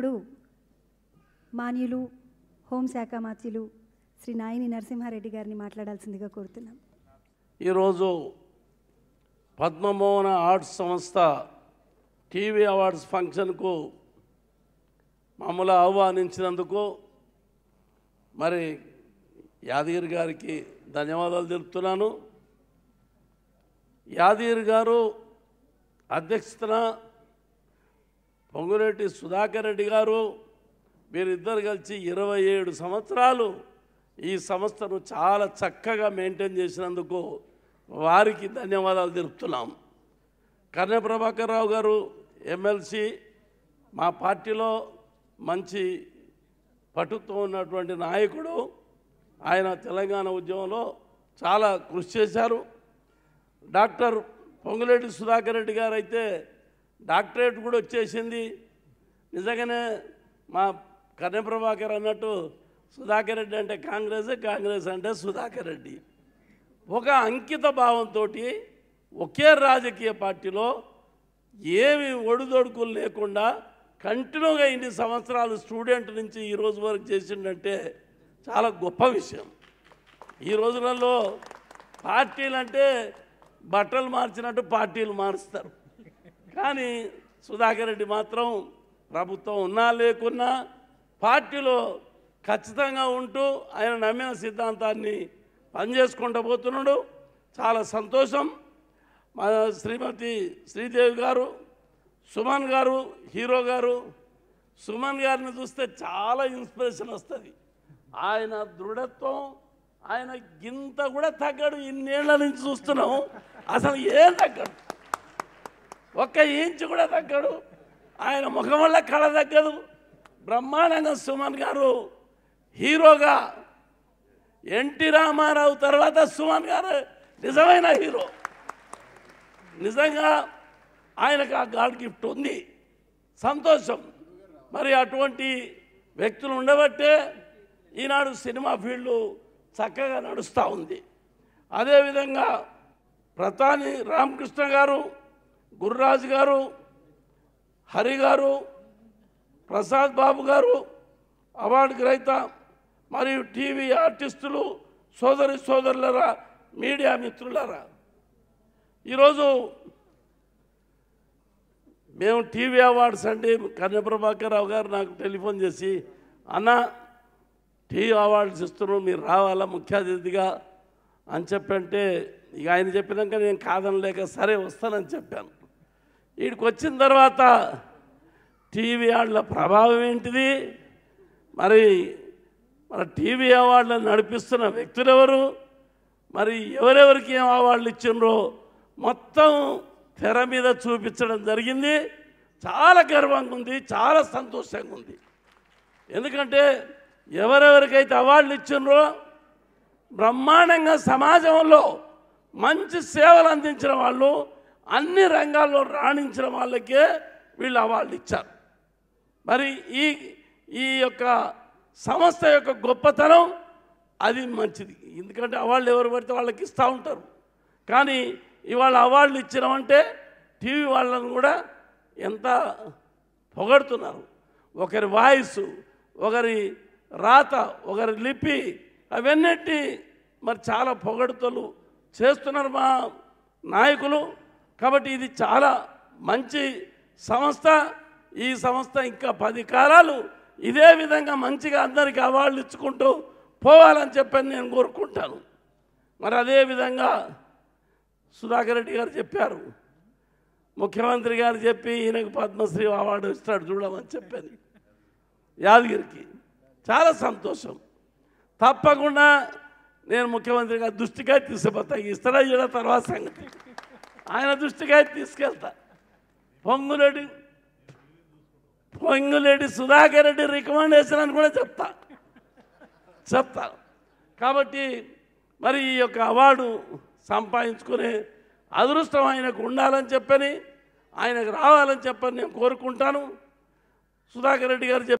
ఇప్పుడు మాన్యులు హోంశాఖ మాత్యులు శ్రీ నాయని నరసింహారెడ్డి గారిని మాట్లాడాల్సిందిగా కోరుతున్నాం ఈరోజు పద్మమోహన ఆర్ట్స్ సంస్థ టీవీ అవార్డ్స్ ఫంక్షన్కు మమ్మల్ని ఆహ్వానించినందుకు మరి యాదగిరి గారికి ధన్యవాదాలు తెలుపుతున్నాను యాదగిరి గారు అధ్యక్షతన పొంగులేటి సుధాకర్ రెడ్డి గారు మీరిద్దరు కలిసి ఇరవై ఏడు సంవత్సరాలు ఈ సంస్థను చాలా చక్కగా మెయింటైన్ చేసినందుకు వారికి ధన్యవాదాలు తెలుపుతున్నాం కర్ణ ప్రభాకర్ రావు గారు ఎమ్మెల్సీ మా పార్టీలో మంచి పటుత్వం ఉన్నటువంటి నాయకుడు ఆయన తెలంగాణ ఉద్యమంలో చాలా కృషి చేశారు డాక్టర్ పొంగులేటి సుధాకర్ రెడ్డి గారు అయితే డాక్టరేట్ కూడా వచ్చేసింది నిజంగానే మా కన్నె ప్రభాకర్ అన్నట్టు సుధాకర్ రెడ్డి అంటే కాంగ్రెస్ కాంగ్రెస్ అంటే సుధాకర్ రెడ్డి ఒక అంకిత భావంతో ఒకే రాజకీయ పార్టీలో ఏమి ఒడిదొడుకులు లేకుండా కంటిన్యూగా ఇన్ని సంవత్సరాలు స్టూడెంట్ నుంచి ఈ రోజు వరకు చేసిండంటే చాలా గొప్ప విషయం ఈ రోజులలో పార్టీలు అంటే బట్టలు మార్చినట్టు పార్టీలు మారుస్తారు కానీ సుధాకర్ రెడ్డి మాత్రం ప్రభుత్వం ఉన్నా లేకున్నా పార్టీలో ఖచ్చితంగా ఉంటూ ఆయన నమ్మిన సిద్ధాంతాన్ని పనిచేసుకుంటూ పోతున్నాడు చాలా సంతోషం మా శ్రీమతి శ్రీదేవి గారు సుమన్ గారు హీరో గారు సుమన్ గారిని చూస్తే చాలా ఇన్స్పిరేషన్ వస్తుంది ఆయన దృఢత్వం ఆయన గింత కూడా తగ్గడు ఇన్నేళ్ల నుంచి చూస్తున్నాం అసలు ఏం తగ్గడు ఒక్క ఇంచు కూడా తగ్గడు ఆయన ముఖం వల్ల కళ తగ్గదు బ్రహ్మానంద సుమన్ గారు హీరోగా ఎన్టీ రామారావు తర్వాత సుమన్ గారు నిజమైన హీరో నిజంగా ఆయనకు ఆ గాడ్ గిఫ్ట్ ఉంది సంతోషం మరి అటువంటి వ్యక్తులు ఉండబట్టే ఈనాడు సినిమా ఫీల్డ్ చక్కగా నడుస్తూ ఉంది అదేవిధంగా ప్రధాని రామకృష్ణ గారు గురురాజు గారు హరి గారు ప్రసాద్ బాబు గారు అవార్డు గ్రహీత మరియు టీవీ ఆర్టిస్టులు సోదరి సోదరులరా మీడియా మిత్రులరా ఈరోజు మేము టీవీ అవార్డ్స్ అంటే రావు గారు నాకు టెలిఫోన్ చేసి అన్న టీవీ అవార్డ్స్ ఇస్తున్నాం మీరు రావాలా ముఖ్య అతిథిగా అని చెప్పంటే ఇక ఆయన చెప్పినాక నేను కాదనలేక సరే వస్తానని చెప్పాను వీడికి వచ్చిన తర్వాత టీవీ వాళ్ళ ప్రభావం ఏంటిది మరి మన టీవీ అవార్డులను నడిపిస్తున్న వ్యక్తులు ఎవరు మరి ఎవరెవరికి ఏం అవార్డులు ఇచ్చిండ్రో మొత్తం తెర మీద చూపించడం జరిగింది చాలా గర్వంగా ఉంది చాలా సంతోషంగా ఉంది ఎందుకంటే ఎవరెవరికైతే అవార్డులు ఇచ్చిండ్రో బ్రహ్మాండంగా సమాజంలో మంచి సేవలు అందించిన వాళ్ళు అన్ని రంగాల్లో రాణించిన వాళ్ళకే వీళ్ళు అవార్డు ఇచ్చారు మరి ఈ ఈ యొక్క సంస్థ యొక్క గొప్పతనం అది మంచిది ఎందుకంటే అవార్డులు ఎవరు పడితే వాళ్ళకి ఇస్తూ ఉంటారు కానీ ఇవాళ అవార్డులు ఇచ్చినామంటే టీవీ వాళ్ళను కూడా ఎంత పొగడుతున్నారు ఒకరి వాయిస్ ఒకరి రాత ఒకరి లిపి అవన్నీ మరి చాలా పొగడుతలు చేస్తున్నారు మా నాయకులు కాబట్టి ఇది చాలా మంచి సంస్థ ఈ సంస్థ ఇంకా పది కాలాలు ఇదే విధంగా మంచిగా అందరికీ అవార్డులు ఇచ్చుకుంటూ పోవాలని చెప్పని నేను కోరుకుంటాను మరి అదే విధంగా సుధాకర్ రెడ్డి గారు చెప్పారు ముఖ్యమంత్రి గారు చెప్పి ఈయనకు పద్మశ్రీ అవార్డు ఇస్తాడు చూడమని చెప్పాను యాదగిరికి చాలా సంతోషం తప్పకుండా నేను ముఖ్యమంత్రి గారి దృష్టిగా తీసుకుపోతా ఇస్తాడా చూడ తర్వాత సంగతి ఆయన దృష్టిగా తీసుకెళ్తా పొంగులేడి పొంగులేడి సుధాకర్ రెడ్డి రికమెండేషన్ అని కూడా చెప్తా చెప్తా కాబట్టి మరి ఈ యొక్క అవార్డు సంపాదించుకునే అదృష్టం ఆయనకు ఉండాలని చెప్పని ఆయనకు రావాలని చెప్పని నేను కోరుకుంటాను సుధాకర్ రెడ్డి గారు